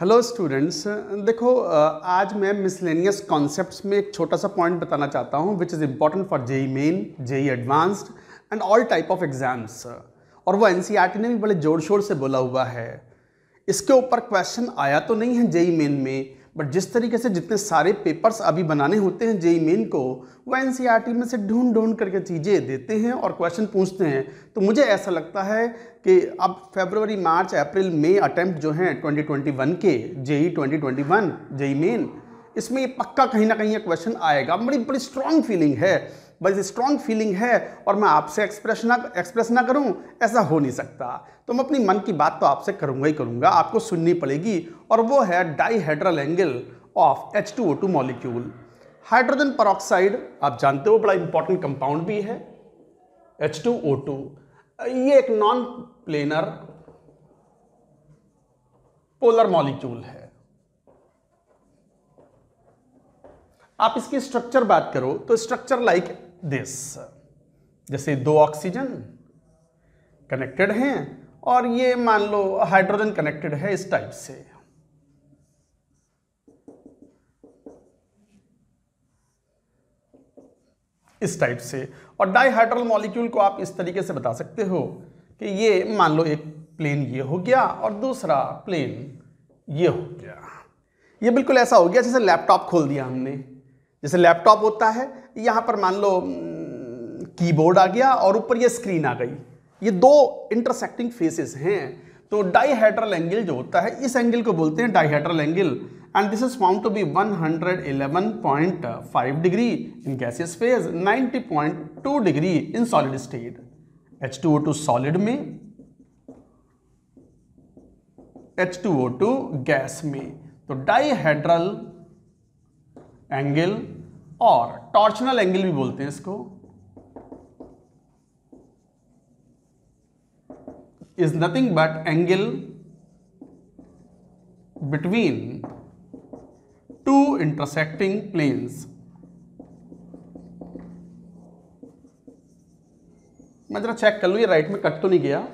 hello students देखो आज मैं मिसलेनियस कॉन्सेप्ट्स में एक छोटा सा पॉइंट बताना चाहता हूँ which is important for JEE main JEE advanced and all type of exams और वो एन e ने भी बड़े जोर शोर से बोला हुआ है इसके ऊपर क्वेश्चन आया तो नहीं है जेई मेन e में बट जिस तरीके से जितने सारे पेपर्स अभी बनाने होते हैं जेई मेन e को वह एन e में से ढूंढ ढूंढ करके चीज़ें देते हैं और क्वेश्चन पूछते हैं तो मुझे ऐसा लगता है कि अब फेबरवरी मार्च अप्रैल मई अटैम्प्ट जो हैं 2021 के जेई 2021 जेई मेन इसमें ये पक्का कहीं ना कहीं ये क्वेश्चन आएगा बड़ी बड़ी स्ट्रांग फीलिंग है बस स्ट्रांग फीलिंग है और मैं आपसे एक्सप्रेस ना एक्सप्रेस ना करूं ऐसा हो नहीं सकता तो मैं अपनी मन की बात तो आपसे करूंगा ही करूंगा आपको सुननी पड़ेगी और वो है dihedral angle of H two O two molecule hydrogen peroxide आप जानते हो बड़ा इंपॉर्टेंट कंपाउंड भी है एच टू ओ टू ये एक नॉन प्लेनर पोलर मॉलिक्यूल है आप इसकी स्ट्रक्चर बात करो तो स्ट्रक्चर लाइक दिस जैसे दो ऑक्सीजन कनेक्टेड हैं और ये मान लो हाइड्रोजन कनेक्टेड है इस टाइप से इस टाइप से और डाईहाइड्रल मॉलिक्यूल को आप इस तरीके से बता सकते हो कि ये मान लो एक प्लेन ये हो गया और दूसरा प्लेन ये हो गया ये बिल्कुल ऐसा हो गया जैसे लैपटॉप खोल दिया हमने जैसे लैपटॉप होता है यहाँ पर मान लो कीबोर्ड आ गया और ऊपर ये स्क्रीन आ गई ये दो इंटरसेक्टिंग फेसेस हैं तो डाईहेड्रल एंगल जो होता है इस एंगल को बोलते हैं dihedral angle and this is found to be 111.5 degree in gaseous phase 90.2 degree in solid state H2O2 solid में H2O2 गैस में तो डाईहेड्रल एंगल और टॉर्चनल एंगल भी बोलते हैं इसको is nothing but angle between two intersecting planes मैं जरा चेक कर लू ये राइट में कट तो नहीं गया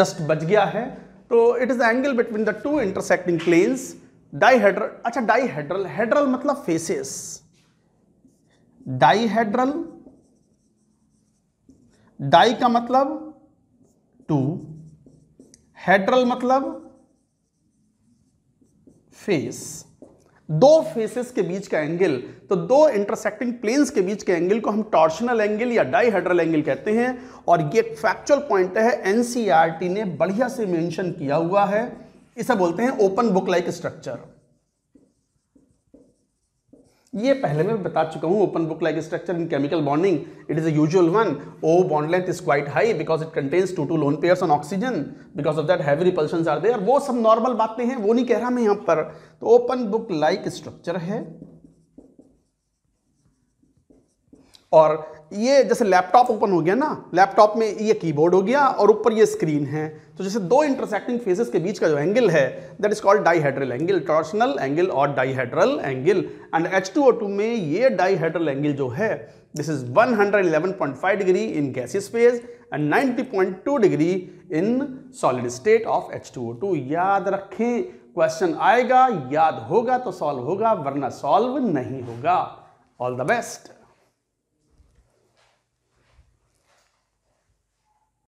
जस्ट बच गया है तो it is angle between the two intersecting planes dihedral अच्छा डाईहेड्रल हेड्रल मतलब फेसेस डाईहेड्रल डाई का मतलब टू हेड्रल मतलब फेस दो फेसेस के बीच का एंगल तो दो इंटरसेक्टिंग प्लेन्स के बीच के एंगल को हम टॉर्शनल एंगल या डाईहेड्रल एंगल कहते हैं और ये फैक्चुअल पॉइंट है एनसीईआरटी e ने बढ़िया से मेंशन किया हुआ है इसे बोलते हैं ओपन बुक लाइक स्ट्रक्चर ये पहले मैं बता चुका हूं open book like structure in chemical bonding it is usual one O bond length is quite high because it contains two two lone pairs on oxygen because of that heavy repulsion are there वो सब normal बातें हैं वो नहीं कह रहा मैं यहां पर तो ओपन बुक लाइक स्ट्रक्चर है और ये जैसे लैपटॉप ओपन हो गया ना लैपटॉप में ये कीबोर्ड हो गया और ऊपर ये स्क्रीन है तो जैसे दो इंटरसेक्टिंग फेसेस के बीच का जो एंगल है that is called dihedral angle torsional angle और डाईहेड्रल एंगल एंड H2O2 में ये डाईहेड्रल एंगल जो है this is 111.5 degree in gaseous phase and 90.2 degree in solid state of H2O2 याद रखें क्वेश्चन आएगा याद होगा तो सॉल्व होगा वरना सॉल्व नहीं होगा ऑल द बेस्ट